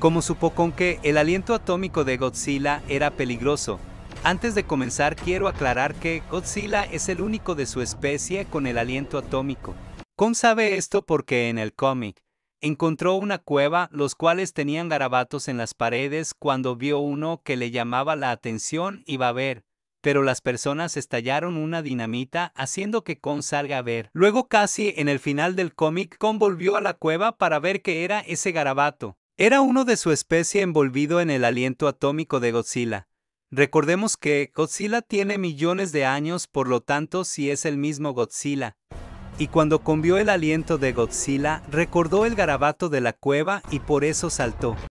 Como supo con que el aliento atómico de Godzilla era peligroso, antes de comenzar quiero aclarar que Godzilla es el único de su especie con el aliento atómico. Kong sabe esto porque en el cómic encontró una cueva los cuales tenían garabatos en las paredes cuando vio uno que le llamaba la atención y va a ver, pero las personas estallaron una dinamita haciendo que Kong salga a ver. Luego casi en el final del cómic Kong volvió a la cueva para ver qué era ese garabato. Era uno de su especie envolvido en el aliento atómico de Godzilla. Recordemos que Godzilla tiene millones de años, por lo tanto, si es el mismo Godzilla. Y cuando convió el aliento de Godzilla, recordó el garabato de la cueva y por eso saltó.